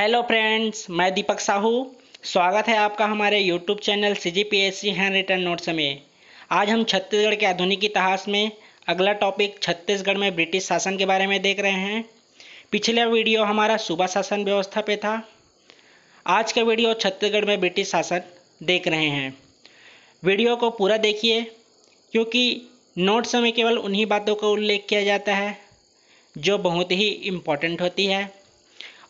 hello friends मैं दीपक साहू स्वागत है आपका हमारे YouTube channel C G P S C handwritten notes में आज हम छत्तीसगढ़ के आधुनिक इतिहास में अगला टॉपिक छत्तीसगढ़ में ब्रिटिश शासन के बारे में देख रहे हैं पिछला वीडियो हमारा सूबा शासन व्यवस्था पे था आज का वीडियो छत्तीसगढ़ में ब्रिटिश शासन देख रहे हैं वीडियो को पूरा देखिए क्योंकि नोट्स में केवल उन्हीं बातों का उल्लेख किया जाता है जो बहुत ही इम्पोर्टेंट होती है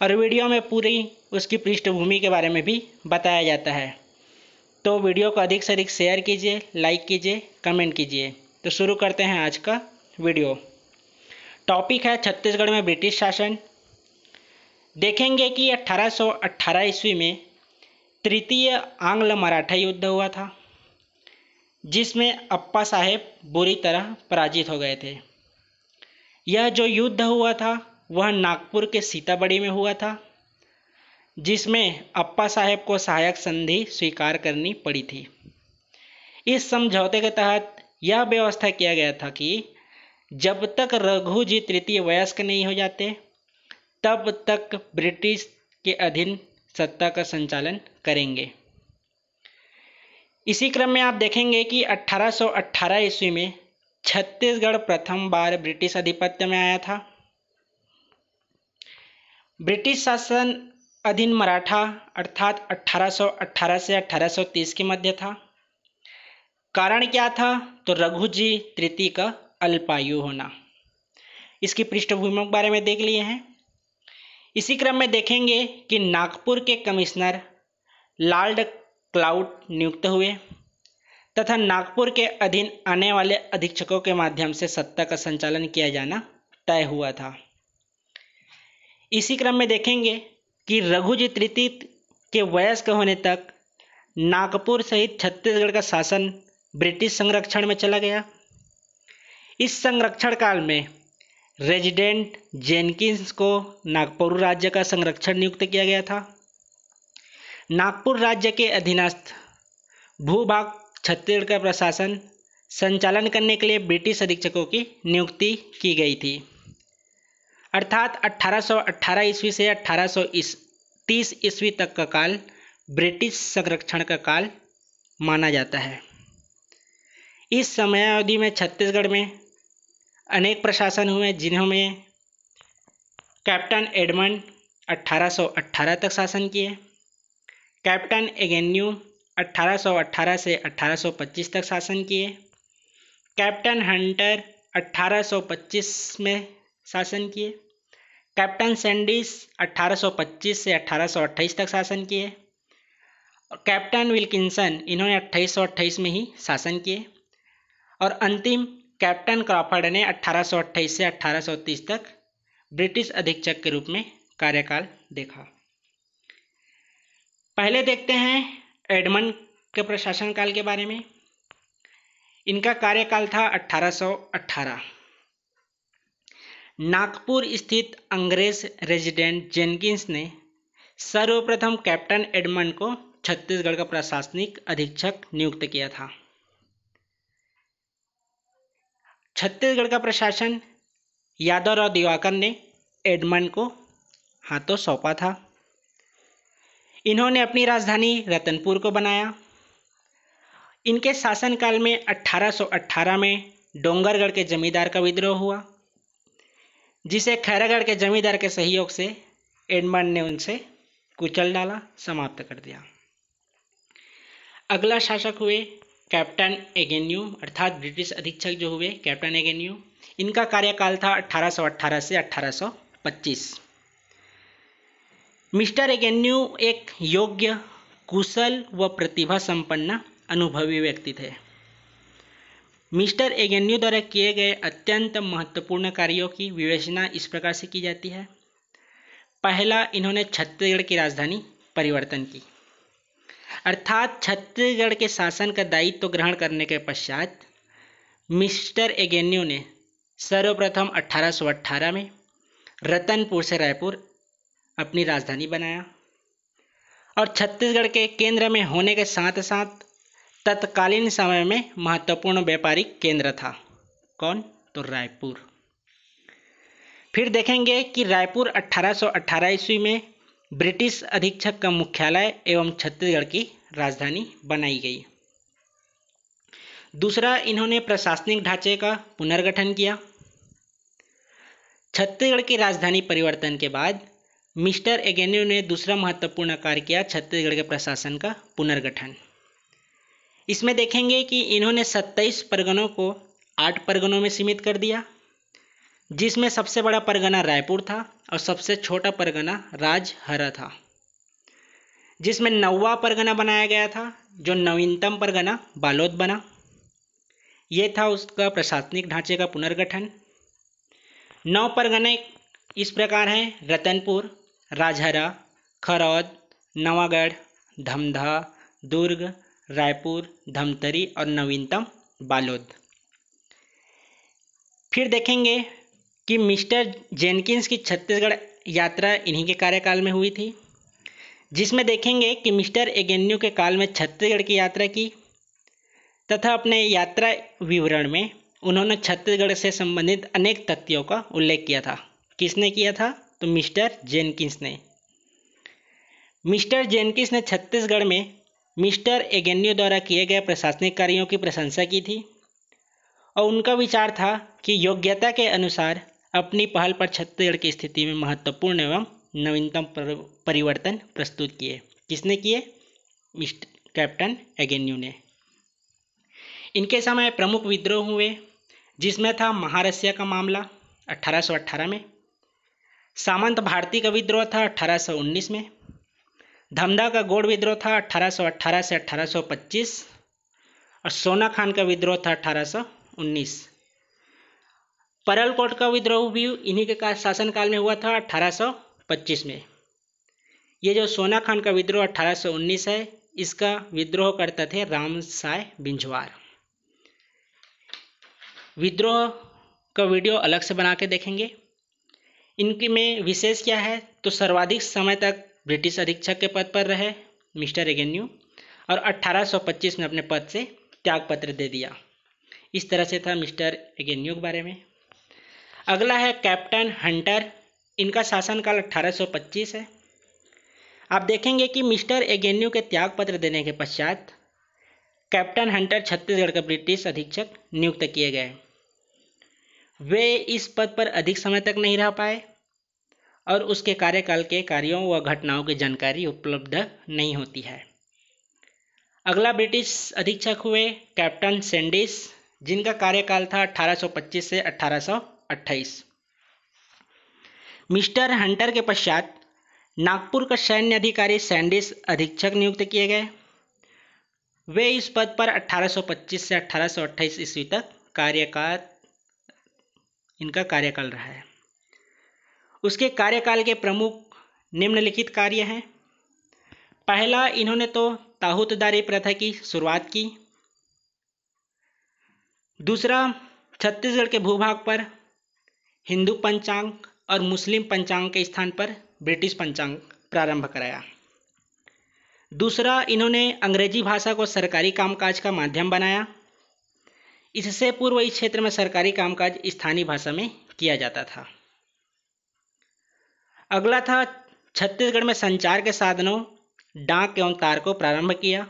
और वीडियो में पूरी उसकी पृष्ठभूमि के बारे में भी बताया जाता है तो वीडियो को अधिक से अधिक शेयर कीजिए लाइक कीजिए कमेंट कीजिए तो शुरू करते हैं आज का वीडियो टॉपिक है छत्तीसगढ़ में ब्रिटिश शासन देखेंगे कि 1818 ईस्वी में तृतीय आंग्ल मराठा युद्ध हुआ था जिसमें अप्पा साहेब बुरी तरह पराजित हो गए थे यह जो युद्ध हुआ था वह नागपुर के सीताबड़ी में हुआ था जिसमें अप्पा साहेब को सहायक संधि स्वीकार करनी पड़ी थी इस समझौते के तहत यह व्यवस्था किया गया था कि जब तक रघु जी तृतीय वयस्क नहीं हो जाते तब तक ब्रिटिश के अधीन सत्ता का संचालन करेंगे इसी क्रम में आप देखेंगे कि 1818 ईस्वी में छत्तीसगढ़ प्रथम बार ब्रिटिश आधिपत्य में आया था ब्रिटिश शासन अधीन मराठा अर्थात 1818 से 1830 के मध्य था कारण क्या था तो रघुजी तृतीय का अल्पायु होना इसकी पृष्ठभूमि के बारे में देख लिए हैं इसी क्रम में देखेंगे कि नागपुर के कमिश्नर लाल्ड क्लाउड नियुक्त हुए तथा नागपुर के अधीन आने वाले अधीक्षकों के माध्यम से सत्ता का संचालन किया जाना तय हुआ था इसी क्रम में देखेंगे कि रघुजी तृतीय के वयस्क होने तक नागपुर सहित छत्तीसगढ़ का शासन ब्रिटिश संरक्षण में चला गया इस संरक्षण काल में रेजिडेंट जेनकिंस को नागपुर राज्य का संरक्षण नियुक्त किया गया था नागपुर राज्य के अधीनस्थ भूभाग छत्तीसगढ़ का प्रशासन संचालन करने के लिए ब्रिटिश अधीक्षकों की नियुक्ति की गई थी अर्थात 1818 ईस्वी से 1830 ईस्वी तक का काल ब्रिटिश संरक्षण का काल माना जाता है इस समयावधि में छत्तीसगढ़ में अनेक प्रशासन हुए जिन्होंने कैप्टन एडमंड 1818 तक शासन किए कैप्टन एगेन्यू 1818 से 1825 तक शासन किए कैप्टन हंटर 1825 में शासन किए कैप्टन सैंडिस 1825 से 1828 तक शासन किए और कैप्टन विल्किंसन इन्होंने 1828 में ही शासन किए और अंतिम कैप्टन क्रॉफर्ड ने 1828 से 1830 तक ब्रिटिश अधीक्षक के रूप में कार्यकाल देखा पहले देखते हैं एडमंड के प्रशासन काल के बारे में इनका कार्यकाल था 1818 नागपुर स्थित अंग्रेज रेजिडेंट जेनकिंस ने सर्वप्रथम कैप्टन एडमंड को छत्तीसगढ़ का प्रशासनिक अधीक्षक नियुक्त किया था छत्तीसगढ़ का प्रशासन यादव और दिवाकर ने एडमंड को हाथों सौंपा था इन्होंने अपनी राजधानी रतनपुर को बनाया इनके शासनकाल में 1818 में डोंगरगढ़ के जमींदार का विद्रोह हुआ जिसे खैरागढ़ के जमींदार के सहयोग से एडमंड ने उनसे कुचल डाला समाप्त कर दिया अगला शासक हुए कैप्टन एगेन्यू अर्थात ब्रिटिश अधीक्षक जो हुए कैप्टन एगेन्यू इनका कार्यकाल था 1818 से 1825 मिस्टर एगेन्यू एक योग्य कुशल व प्रतिभा संपन्न अनुभवी व्यक्ति थे मिस्टर एगेन्यू द्वारा किए गए अत्यंत महत्वपूर्ण कार्यों की विवेचना इस प्रकार से की जाती है पहला इन्होंने छत्तीसगढ़ की राजधानी परिवर्तन की अर्थात छत्तीसगढ़ के शासन का दायित्व तो ग्रहण करने के पश्चात मिस्टर एगेन्यू ने सर्वप्रथम 1818 में रतनपुर से रायपुर अपनी राजधानी बनाया और छत्तीसगढ़ के केंद्र में होने के साथ साथ तत्कालीन समय में महत्वपूर्ण व्यापारिक केंद्र था कौन तो रायपुर फिर देखेंगे कि रायपुर 1818 ईस्वी में ब्रिटिश अधीक्षक का मुख्यालय एवं छत्तीसगढ़ की राजधानी बनाई गई दूसरा इन्होंने प्रशासनिक ढांचे का पुनर्गठन किया छत्तीसगढ़ की राजधानी परिवर्तन के बाद मिस्टर एगेन्यू ने दूसरा महत्वपूर्ण कार्य किया छत्तीसगढ़ के प्रशासन का पुनर्गठन इसमें देखेंगे कि इन्होंने 27 परगनों को 8 परगनों में सीमित कर दिया जिसमें सबसे बड़ा परगना रायपुर था और सबसे छोटा परगना राजहरा था जिसमें नौवा परगना बनाया गया था जो नवीनतम परगना बालोद बना यह था उसका प्रशासनिक ढांचे का पुनर्गठन नौ परगने इस प्रकार हैं रतनपुर राजहरा खरौद नवागढ़ धमधा दुर्ग रायपुर धमतरी और नवीनतम बालोद फिर देखेंगे कि मिस्टर जेनकिंस की छत्तीसगढ़ यात्रा इन्हीं के कार्यकाल में हुई थी जिसमें देखेंगे कि मिस्टर एगेन्यू के काल में छत्तीसगढ़ की यात्रा की तथा अपने यात्रा विवरण में उन्होंने छत्तीसगढ़ से संबंधित अनेक तथ्यों का उल्लेख किया था किसने किया था तो मिस्टर जेनकिंस ने मिस्टर जेनकिंस ने छत्तीसगढ़ में मिस्टर एगेन्यू द्वारा किए गए प्रशासनिक कार्यों की प्रशंसा की थी और उनका विचार था कि योग्यता के अनुसार अपनी पहल पर छत्तीसगढ़ की स्थिति में महत्वपूर्ण एवं नवीनतम परिवर्तन प्रस्तुत किए किसने किए मिस्टर कैप्टन एगेन्यू ने इनके समय प्रमुख विद्रोह हुए जिसमें था महारसिया का मामला 1818 में सामंत भारती का विद्रोह था 1819 में धमदा का गोड़ विद्रोह था 1818 से 1825 और सोना खान का विद्रोह था 1819 परलकोट का विद्रोह भी इन्हीं के शासनकाल में हुआ था 1825 में ये जो सोना खान का विद्रोह 1819 है इसका विद्रोह करते थे राम साय बिंझवार विद्रोह का वीडियो अलग से बना के देखेंगे इनकी में विशेष क्या है तो सर्वाधिक समय तक ब्रिटिश अधीक्षक के पद पर रहे मिस्टर एगेन्यू और 1825 में अपने पद से त्यागपत्र दे दिया इस तरह से था मिस्टर एगेन्यू के बारे में अगला है कैप्टन हंटर इनका शासनकाल 1825 है आप देखेंगे कि मिस्टर एगेन्यू के त्यागपत्र देने के पश्चात कैप्टन हंटर छत्तीसगढ़ के ब्रिटिश अधीक्षक नियुक्त किए गए वे इस पद पर अधिक समय तक नहीं रह पाए और उसके कार्यकाल के कार्यों व घटनाओं की जानकारी उपलब्ध नहीं होती है अगला ब्रिटिश अधीक्षक हुए कैप्टन सेंडिस जिनका कार्यकाल था 1825 से 1828 मिस्टर हंटर के पश्चात नागपुर का सैन्य अधिकारी सैंडिस अधीक्षक नियुक्त किए गए वे इस पद पर 1825 से 1828 ईस्वी तक कार्यकाल इनका कार्यकाल रहा है उसके कार्यकाल के प्रमुख निम्नलिखित कार्य हैं पहला इन्होंने तो ताहुतदारी प्रथा की शुरुआत की दूसरा छत्तीसगढ़ के भूभाग पर हिंदू पंचांग और मुस्लिम पंचांग के स्थान पर ब्रिटिश पंचांग प्रारंभ कराया दूसरा इन्होंने अंग्रेजी भाषा को सरकारी कामकाज का माध्यम बनाया इससे पूर्व इस क्षेत्र में सरकारी कामकाज स्थानीय भाषा में किया जाता था अगला था छत्तीसगढ़ में संचार के साधनों डाक एवं तार को प्रारंभ किया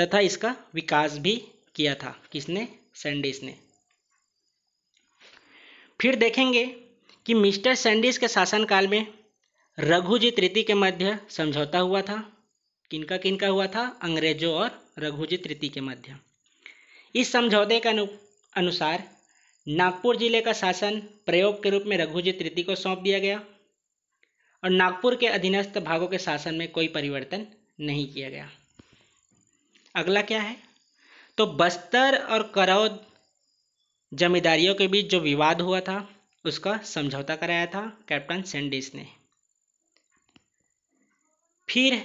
तथा इसका विकास भी किया था किसने सैंडिस ने फिर देखेंगे कि मिस्टर सैंडिस के शासनकाल में रघुजी तृतीय के मध्य समझौता हुआ था किनका किनका हुआ था अंग्रेजों और रघुजी तृतीय के मध्य इस समझौते के अनु, अनुसार नागपुर जिले का शासन प्रयोग के रूप में रघुजी तृतीय को सौंप दिया गया और नागपुर के अधीनस्थ भागों के शासन में कोई परिवर्तन नहीं किया गया अगला क्या है तो बस्तर और करौद जमींदारियों के बीच जो विवाद हुआ था उसका समझौता कराया था कैप्टन सेंडिस ने फिर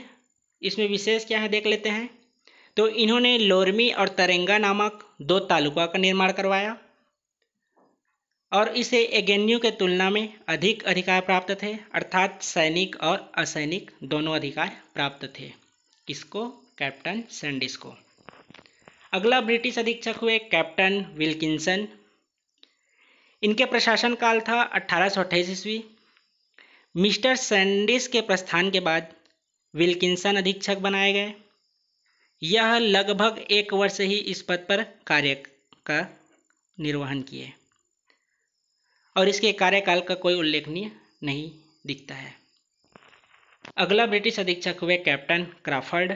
इसमें विशेष क्या है देख लेते हैं तो इन्होंने लोरमी और तरेंगा नामक दो तालुका का निर्माण करवाया और इसे एगेन्यू के तुलना में अधिक अधिकार प्राप्त थे अर्थात सैनिक और असैनिक दोनों अधिकार प्राप्त थे किसको कैप्टन सैंडिस को अगला ब्रिटिश अधीक्षक हुए कैप्टन विल्किंसन इनके प्रशासन काल था अट्ठारह ईस्वी मिस्टर सैंडिस के प्रस्थान के बाद विल्किंसन अधीक्षक बनाए गए यह लगभग एक वर्ष ही इस पद पर कार्य का निर्वहन किए और इसके कार्यकाल का कोई उल्लेखनीय नहीं दिखता है अगला ब्रिटिश अधीक्षक हुए कैप्टन क्राफर्ड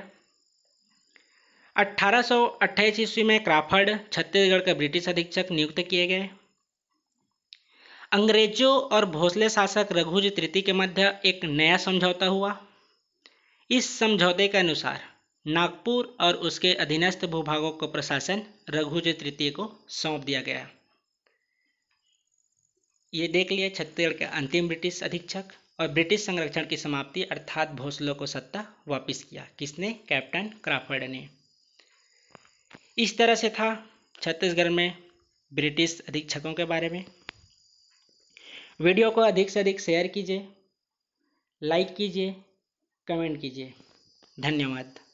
अट्ठारह ईस्वी में क्राफर्ड छत्तीसगढ़ के ब्रिटिश अधीक्षक नियुक्त किए गए अंग्रेजों और भोसले शासक रघुजी तृतीय के मध्य एक नया समझौता हुआ इस समझौते के अनुसार नागपुर और उसके अधीनस्थ भूभागों को प्रशासन रघुजी तृतीय को सौंप दिया गया ये देख लिया छत्तीसगढ़ के अंतिम ब्रिटिश अधीक्षक और ब्रिटिश संरक्षण की समाप्ति अर्थात भोसलो को सत्ता वापस किया किसने कैप्टन क्राफर्ड ने इस तरह से था छत्तीसगढ़ में ब्रिटिश अधीक्षकों के बारे में वीडियो को अधिक से अधिक शेयर कीजिए लाइक कीजिए कमेंट कीजिए धन्यवाद